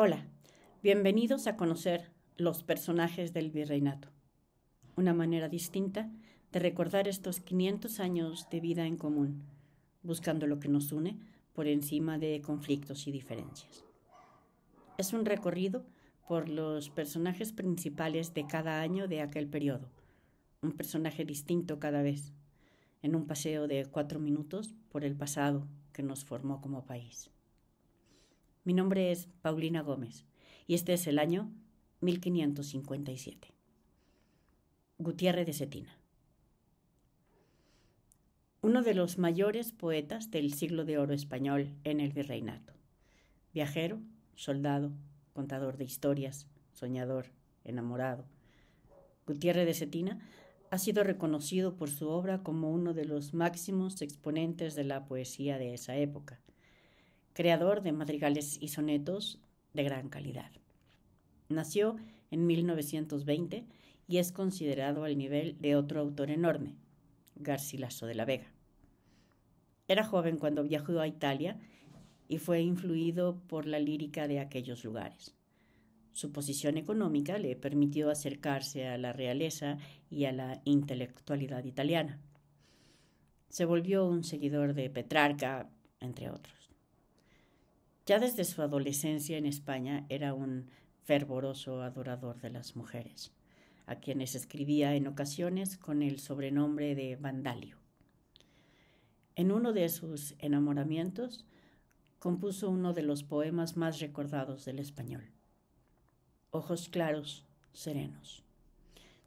Hola, bienvenidos a conocer los personajes del virreinato, una manera distinta de recordar estos 500 años de vida en común, buscando lo que nos une por encima de conflictos y diferencias. Es un recorrido por los personajes principales de cada año de aquel periodo, un personaje distinto cada vez, en un paseo de cuatro minutos por el pasado que nos formó como país. Mi nombre es Paulina Gómez y este es el año 1557. Gutiérrez de Cetina. Uno de los mayores poetas del siglo de oro español en el virreinato. Viajero, soldado, contador de historias, soñador, enamorado. Gutiérrez de Cetina ha sido reconocido por su obra como uno de los máximos exponentes de la poesía de esa época creador de madrigales y sonetos de gran calidad. Nació en 1920 y es considerado al nivel de otro autor enorme, Garcilaso de la Vega. Era joven cuando viajó a Italia y fue influido por la lírica de aquellos lugares. Su posición económica le permitió acercarse a la realeza y a la intelectualidad italiana. Se volvió un seguidor de Petrarca, entre otros. Ya desde su adolescencia en España era un fervoroso adorador de las mujeres, a quienes escribía en ocasiones con el sobrenombre de Vandalio. En uno de sus enamoramientos compuso uno de los poemas más recordados del español, Ojos Claros, Serenos,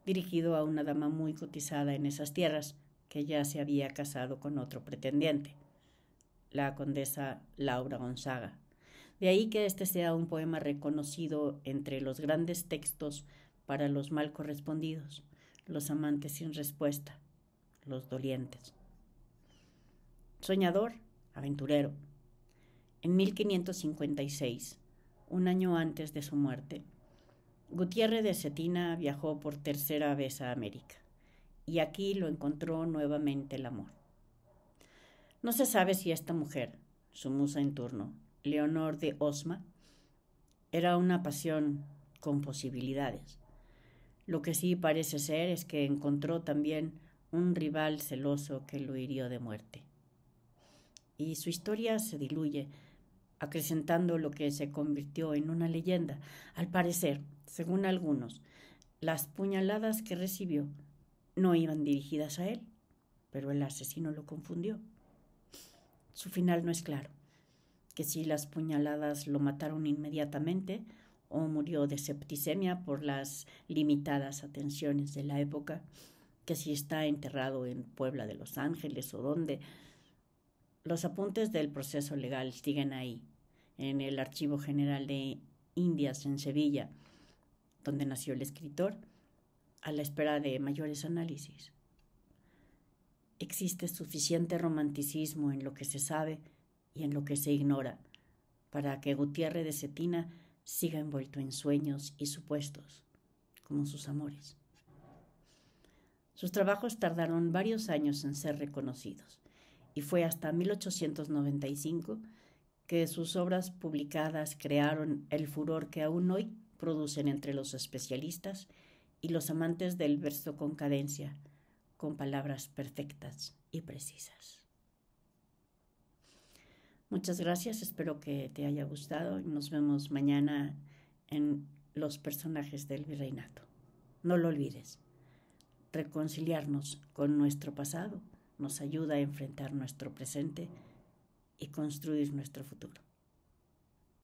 dirigido a una dama muy cotizada en esas tierras que ya se había casado con otro pretendiente, la condesa Laura Gonzaga, de ahí que este sea un poema reconocido entre los grandes textos para los mal correspondidos, los amantes sin respuesta, los dolientes. Soñador, aventurero. En 1556, un año antes de su muerte, Gutiérrez de Cetina viajó por tercera vez a América y aquí lo encontró nuevamente el amor. No se sabe si esta mujer, su musa en turno, Leonor de Osma, era una pasión con posibilidades. Lo que sí parece ser es que encontró también un rival celoso que lo hirió de muerte. Y su historia se diluye, acrecentando lo que se convirtió en una leyenda. Al parecer, según algunos, las puñaladas que recibió no iban dirigidas a él, pero el asesino lo confundió. Su final no es claro que si las puñaladas lo mataron inmediatamente o murió de septicemia por las limitadas atenciones de la época, que si está enterrado en Puebla de Los Ángeles o donde. Los apuntes del proceso legal siguen ahí, en el Archivo General de Indias en Sevilla, donde nació el escritor, a la espera de mayores análisis. Existe suficiente romanticismo en lo que se sabe y en lo que se ignora, para que Gutiérrez de Cetina siga envuelto en sueños y supuestos, como sus amores. Sus trabajos tardaron varios años en ser reconocidos, y fue hasta 1895 que sus obras publicadas crearon el furor que aún hoy producen entre los especialistas y los amantes del verso con cadencia, con palabras perfectas y precisas. Muchas gracias, espero que te haya gustado y nos vemos mañana en los personajes del virreinato. No lo olvides, reconciliarnos con nuestro pasado nos ayuda a enfrentar nuestro presente y construir nuestro futuro.